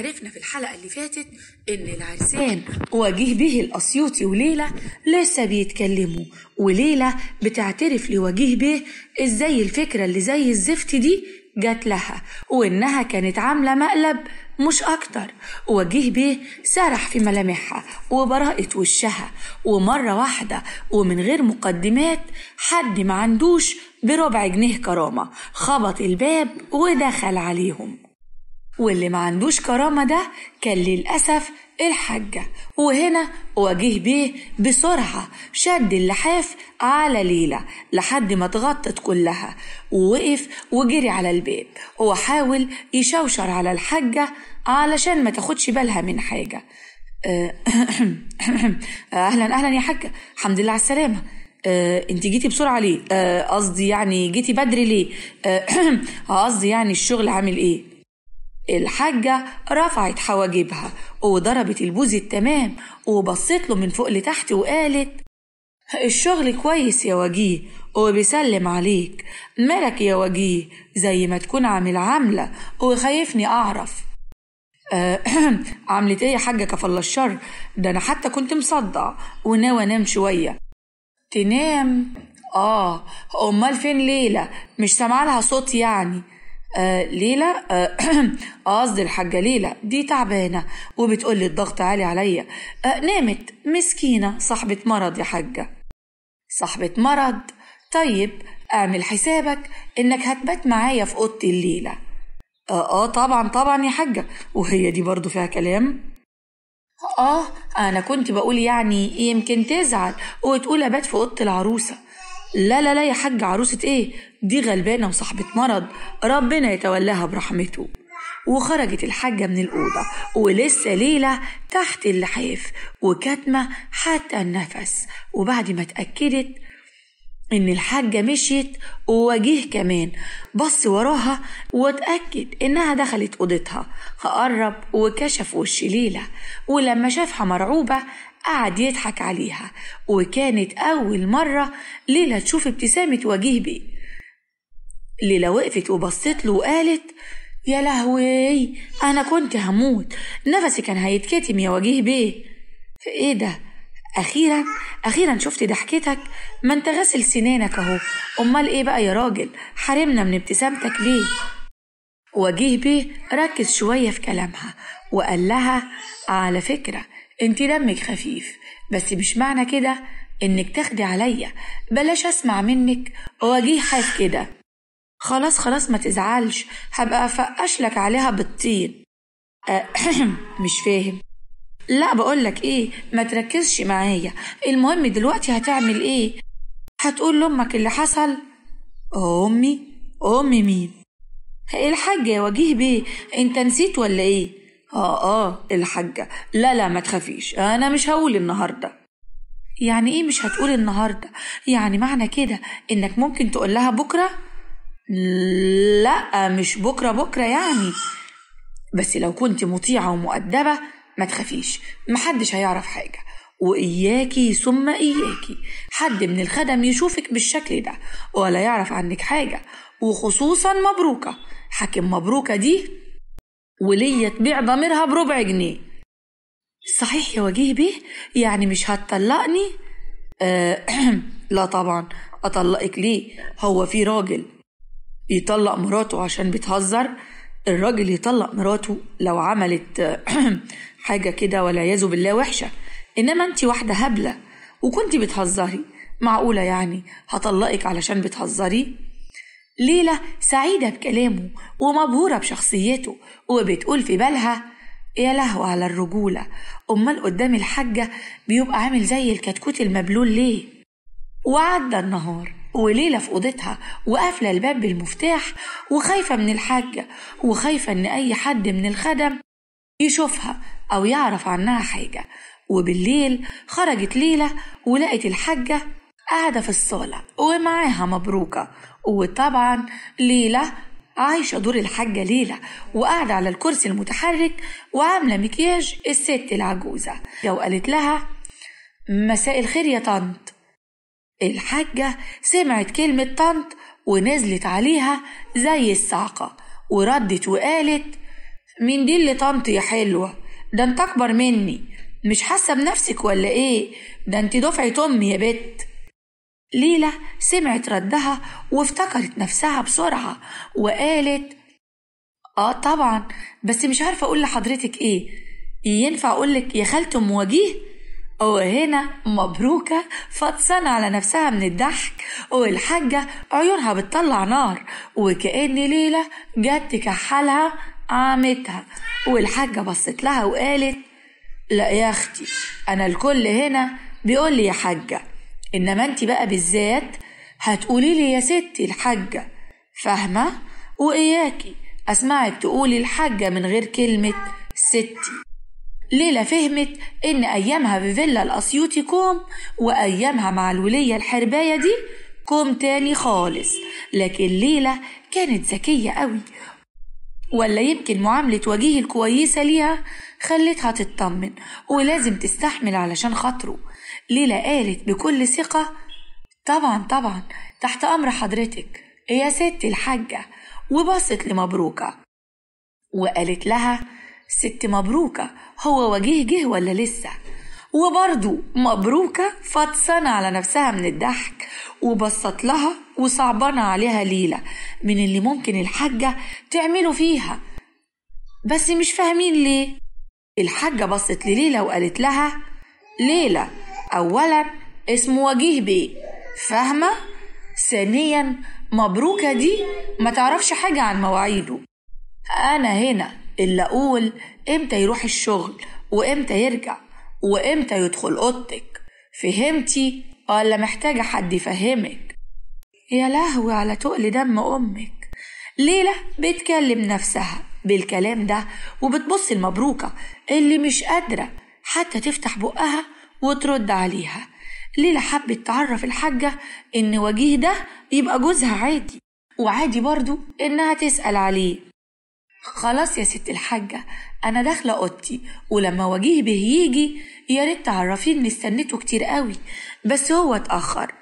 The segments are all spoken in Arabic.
عرفنا في الحلقة اللي فاتت إن العرسان وجيه به الأسيوطي وليلى لسه بيتكلموا وليلى بتعترف لوجيه به إزاي الفكرة اللي زي الزفت دي جات لها وإنها كانت عاملة مقلب مش أكتر وجيه بيه سرح في ملامحها وبراءة وشها ومرة واحدة ومن غير مقدمات حد ما عندوش بربع جنيه كرامة خبط الباب ودخل عليهم واللي ما عندوش كرامة ده كان للأسف الحاجة وهنا واجه بيه بسرعة شد اللحاف على ليلى لحد ما اتغطت كلها ووقف وجري على الباب هو حاول يشوشر على الحاجة علشان ما تاخدش بالها من حاجة آه، أهلا أهلا يا حاجة الحمد لله على السلامة آه انت جيتي بسرعه ليه آه، قصدي آه يعني جيتي بدري ليه آه، قصدي آه يعني الشغل عامل ايه الحاجة رفعت حواجبها وضربت البوز التمام وبصت له من فوق لتحت وقالت الشغل كويس يا وجيه وبيسلم عليك مالك يا وجيه زي ما تكون عامل عاملة وخايفني أعرف أه، عملت ايه يا حاجة كفل الشر ده أنا حتى كنت مصدع وناوي أنام شوية تنام آه أمال فين ليلى مش سامعة لها صوت يعني آه ليلى قصدي آه الحاجه ليلى دي تعبانه وبتقولي الضغط عالي عليا آه نامت مسكينه صاحبه مرض يا حاجه صاحبه مرض طيب اعمل حسابك انك هتبات معايا في اوضتي الليله اه اه طبعا طبعا يا حاجه وهي دي برضو فيها كلام اه, آه، انا كنت بقول يعني يمكن تزعل وتقول ابات في اوضه العروسه لا لا لا يا حاج عروسة ايه دي غلبانة وصاحبة مرض ربنا يتولاها برحمته وخرجت الحاجة من الأوضة ولسه ليلى تحت اللحاف وكاتمة حتى النفس وبعد ما اتأكدت إن الحاجة مشيت ووجيه كمان بص وراها واتأكد إنها دخلت أوضتها هقرب وكشف وش ليلى ولما شافها مرعوبة قعد يضحك عليها وكانت أول مرة ليلى تشوف ابتسامة وجيه بيه ليلى وقفت وبصت له وقالت يا لهوي أنا كنت هموت نفسي كان هيتكتم يا وجيه بيه إيه ده أخيرا أخيرا شفت ضحكتك ما أنت غسل سنانك أهو أمال إيه بقى يا راجل حرمنا من ابتسامتك ليه وجيه بيه ركز شوية في كلامها وقال لها على فكرة انت دمك خفيف بس مش معنى كده انك تاخدي عليا بلاش اسمع منك حاجة كده خلاص خلاص ما تزعلش هبقى افقش لك عليها بالطين أه، مش فاهم لا بقولك ايه ما تركزش معايا المهم دلوقتي هتعمل ايه هتقول لامك اللي حصل امي امي مين الحاجة وجيه بيه انت نسيت ولا ايه اه اه الحاجة لا لا ما تخافيش انا مش هقول النهاردة يعني ايه مش هتقول النهاردة يعني معنى كده انك ممكن تقول لها بكرة لا مش بكرة بكرة يعني بس لو كنت مطيعة ومؤدبة ما تخافيش محدش هيعرف حاجة وإياكي ثم إياكي حد من الخدم يشوفك بالشكل ده ولا يعرف عنك حاجة وخصوصا مبروكة حاكم مبروكة دي وليا تبيع ضميرها بربع جنيه صحيح يا وجيه بيه يعني مش هتطلقني أه لا طبعا اطلقك ليه هو في راجل يطلق مراته عشان بتهزر الراجل يطلق مراته لو عملت حاجة كده والعياذ بالله وحشة إنما أنت واحدة هبلة وكنت بتهزري معقولة يعني هطلقك علشان بتهزري ليلى سعيدة بكلامه ومبهورة بشخصيته وبتقول في بالها يا لهو على الرجولة أمال قدام الحاجة بيبقى عامل زي الكتكوت المبلول ليه وعدى النهار وليلى في اوضتها وقافله الباب بالمفتاح وخايفه من الحاجه وخايفه ان اي حد من الخدم يشوفها او يعرف عنها حاجه وبالليل خرجت ليلى ولقت الحاجه قاعده في الصاله ومعاها مبروكه وطبعا ليلى عايشة دور الحاجة ليلى وقاعدة على الكرسي المتحرك وعاملة مكياج الست العجوزة لو قالت لها مساء الخير يا طنط الحاجة سمعت كلمة طنط ونزلت عليها زي الصعقة وردت وقالت مين دي اللي طنط يا حلوة ده انت اكبر مني مش حاسة بنفسك ولا ايه ده انت دفعة امي يا بت ليلى سمعت ردها وافتكرت نفسها بسرعة وقالت اه طبعا بس مش عارفة اقول لحضرتك ايه ينفع اقولك يا خالة ام وجيه وهنا مبروكة فاتصنع على نفسها من الضحك والحاجة عيونها بتطلع نار وكأن ليلى جت تكحلها عمتها والحاجة بصت لها وقالت لا يا اختي انا الكل هنا بيقول لي يا حاجه انما انت بقى بالذات هتقولي لي يا ستي الحاجة فاهمة وإياكي أسمعك تقولي الحاجة من غير كلمة ستي ليلى فهمت إن أيامها في فيلا الأسيوطي كوم وأيامها مع الولية الحرباية دي كوم تاني خالص لكن ليلى كانت ذكية قوي ولا يمكن معاملة وجيه الكويسة ليها خليتها تطمن ولازم تستحمل علشان خاطره ليلى قالت بكل ثقة طبعا طبعا تحت أمر حضرتك يا ست الحاجة وبصت لمبروكة وقالت لها ست مبروكة هو وجيه جه ولا لسه وبرضو مبروكة فطسانة على نفسها من الضحك وبصت لها وصعبانة عليها ليلى من اللي ممكن الحاجة تعمله فيها بس مش فاهمين ليه الحاجة بصت لليلى وقالت لها ليلى أولا اسمه وجيه بيه فاهمة؟ ثانيا مبروكة دي ما تعرفش حاجة عن مواعيده أنا هنا اللي أقول إمتى يروح الشغل وإمتى يرجع وإمتى يدخل أوضتك فهمتي ولا محتاجة حد يفهمك يا لهوي على تقل دم أمك ليلى بتكلم نفسها بالكلام ده وبتبص المبروكة اللي مش قادرة حتى تفتح بقها وترد عليها ليلى حبت تعرف الحاجة إن وجيه ده يبقى جوزها عادي وعادي برضو إنها تسأل عليه خلاص يا ست الحاجة أنا داخلة أوضتي ولما وجيه به يجي يا ريت تعرفيني إني استنيته كتير قوي بس هو اتأخر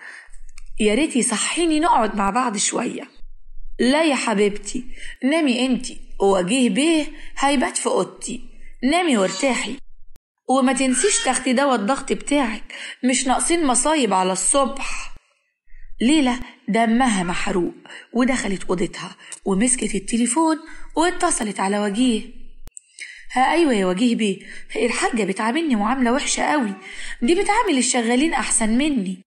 يا ريت يصحيني نقعد مع بعض شويه لا يا حبيبتي نامي انتي وجيه بيه هيبات في اوضتي نامي وارتاحي وما تنسيش تاخدي دوا الضغط بتاعك مش ناقصين مصايب على الصبح ليلى دمها محروق ودخلت اوضتها ومسكت التليفون واتصلت على وجيه ها ايوه يا وجيه بيه الحاجه بتعاملني معامله وحشه قوي دي بتعامل الشغالين احسن مني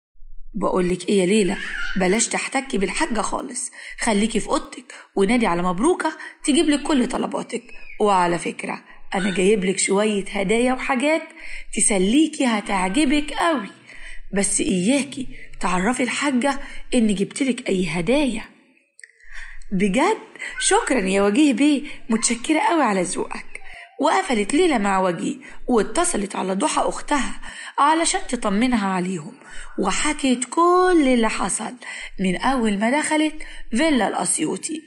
بقولك ايه يا ليلى بلاش تحتكي بالحاجة خالص خليكي في اوضتك ونادي على مبروكة تجيب لك كل طلباتك وعلى فكرة انا جايب لك شوية هدايا وحاجات تسليكي هتعجبك قوي بس اياكي تعرفي الحاجة ان جبتلك اي هدايا بجد شكرا يا وجيه بيه متشكرة قوي على ذوقك وقفلت ليلى مع وجيه واتصلت على ضحى أختها علشان تطمنها عليهم وحكيت كل اللي حصل من أول ما دخلت فيلا الأسيوطي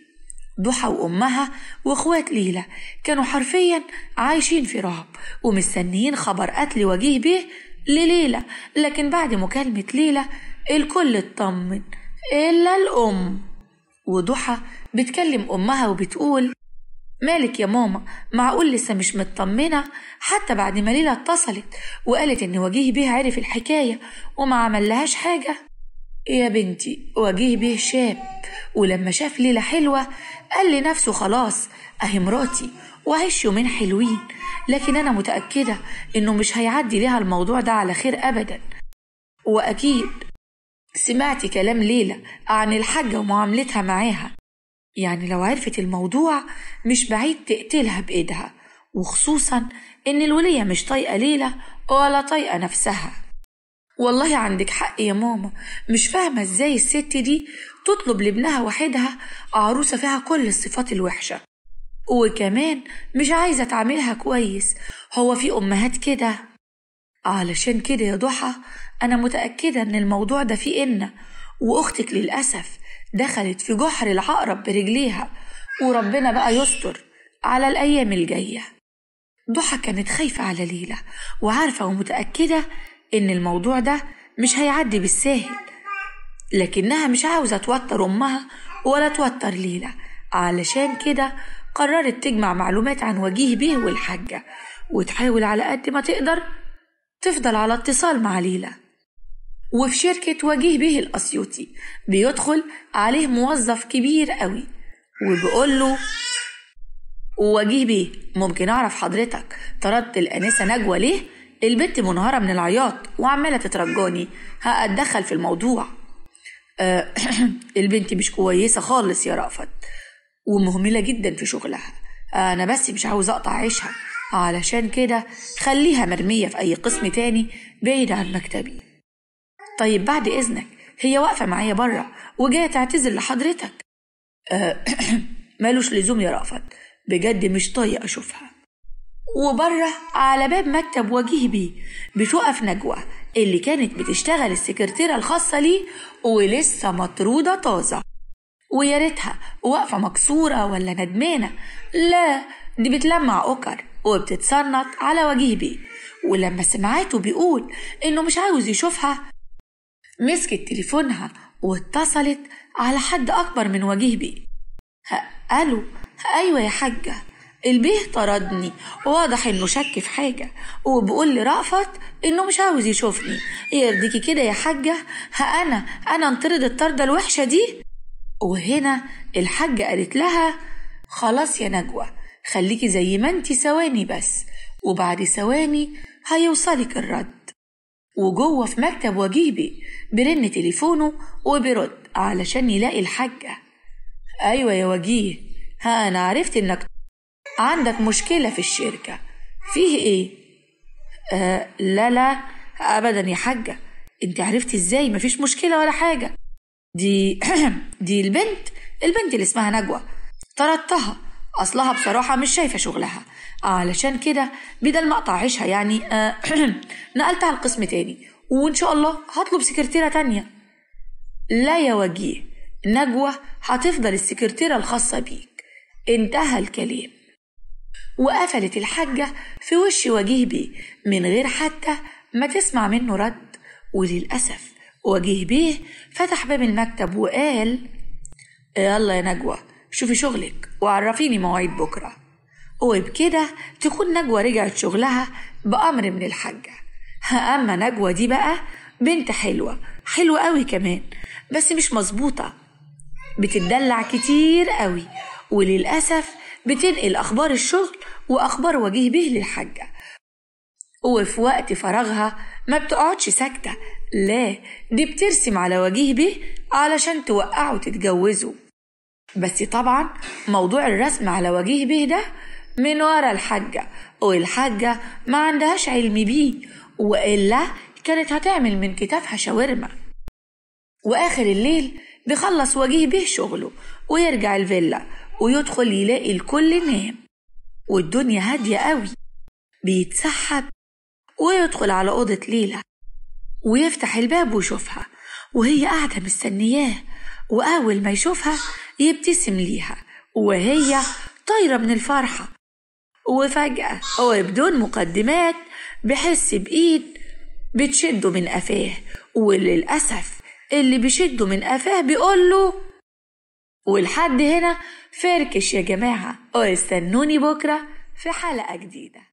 ضحى وأمها وإخوات ليلى كانوا حرفيا عايشين في رهب ومستنيين خبر قتل وجيه بيه لليلى لكن بعد مكالمة ليلى الكل اطمن إلا الأم وضحى بتكلم أمها وبتقول مالك يا ماما معقول لسه مش مطمنة حتى بعد ما ليلى اتصلت وقالت إن وجيه بيه عرف الحكاية وما عملهاش حاجة يا بنتي وجيه بيه شاب ولما شاف ليلى حلوة قال لنفسه خلاص أهي مراتي وعيش يومين حلوين لكن أنا متأكدة إنه مش هيعدي ليها الموضوع ده على خير أبدا وأكيد سمعت كلام ليلى عن الحاجة ومعاملتها معاها يعني لو عرفت الموضوع مش بعيد تقتلها بإيدها وخصوصا إن الولية مش طايقة ليلى ولا طايقة نفسها والله عندك حق يا ماما مش فاهمة إزاي الست دي تطلب لابنها وحيدها عروسة فيها كل الصفات الوحشة وكمان مش عايزة تعملها كويس هو في أمهات كده علشان كده يا ضحى أنا متأكدة إن الموضوع ده فيه إنا وأختك للأسف دخلت في جحر العقرب برجليها وربنا بقى يستر على الأيام الجاية ضحى كانت خايفة على ليلى وعارفة ومتأكدة إن الموضوع ده مش هيعدي بالساهل لكنها مش عاوزة توتر أمها ولا توتر ليلى علشان كده قررت تجمع معلومات عن وجيه بيه والحاجة وتحاول على قد ما تقدر تفضل على اتصال مع ليلى وفي شركة وجيه به الأسيوطي بيدخل عليه موظف كبير قوي وبيقول له وجيه بيه ممكن أعرف حضرتك طردت الأنسة نجوى ليه؟ البت منهارة من العياط وعمالة تترجاني هأتدخل في الموضوع أه البنت مش كويسة خالص يا رأفت ومهملة جدا في شغلها أنا بس مش عاوز أقطع عيشها علشان كده خليها مرمية في أي قسم تاني بعيد عن مكتبي طيب بعد إذنك هي واقفة معايا بره وجاية تعتذر لحضرتك آه، مالوش لزوم يا رأفت بجد مش طايق أشوفها وبره على باب مكتب وجيه بيه بتقف نجوى اللي كانت بتشتغل السكرتيرة الخاصة ليه ولسه مطرودة طازة ويا ريتها واقفة مكسورة ولا ندمانة لا دي بتلمع أكر وبتتصنط على وجيه بيه ولما سمعته بيقول إنه مش عاوز يشوفها مسكت تليفونها واتصلت على حد أكبر من وجيه بيه قالوا أيوة يا حاجة البيه طردني واضح انه شك في حاجة وبقول لرأفت انه مش عاوز يشوفني إيه يرضيكي كده يا حاجة ها انا انا انطرد الطردة الوحشة دي وهنا الحاجة قالت لها خلاص يا نجوى خليكي زي ما انتي ثواني بس وبعد ثواني هيوصلك الرد وجوه في مكتب وجيبي برن تليفونه وبيرد علشان يلاقي الحاجة أيوة يا وجيه ها أنا عرفت إنك عندك مشكلة في الشركة فيه إيه؟ آه لا لا أبدا يا حاجة أنت عرفت إزاي مفيش مشكلة ولا حاجة دي دي البنت البنت اللي اسمها نجوى طردتها أصلها بصراحة مش شايفة شغلها علشان كده بدل ما أقطع عيشها يعني آه نقلت على القسم تاني وان شاء الله هطلب سكرتيره تانية لا يا وجيه نجوى هتفضل السكرتيره الخاصه بيك انتهى الكلام وقفلت الحاجة في وش وجيه بيه من غير حتى ما تسمع منه رد وللأسف وجيه بيه فتح باب المكتب وقال يلا يا نجوى شوفي شغلك وعرفيني مواعيد بكرة وبكده تكون نجوى رجعت شغلها بأمر من الحاجة اما نجوى دي بقى بنت حلوه حلوه قوي كمان بس مش مظبوطه بتدلع كتير قوي وللاسف بتنقل اخبار الشغل واخبار وجيه به للحاجه وفي وقت فراغها ما بتقعدش ساكته لا دي بترسم على وجيه به علشان توقعه تتجوزه بس طبعا موضوع الرسم على وجيه به ده من ورا الحاجة والحاجة ما عندهاش علم بيه وإلا كانت هتعمل من كتافها شاورما وآخر الليل بيخلص وجيه بيه شغله ويرجع الفيلا ويدخل يلاقي الكل نام والدنيا هادية قوي بيتسحب ويدخل على أوضة ليلى ويفتح الباب ويشوفها وهي قاعدة مستنياه وأول ما يشوفها يبتسم ليها وهي طايرة من الفرحة وفجأة وبدون مقدمات بحس بإيد بتشده من قفاه وللأسف اللي بيشده من قفاه بيقول له ولحد هنا فركش يا جماعة واستنوني بكرة في حلقة جديدة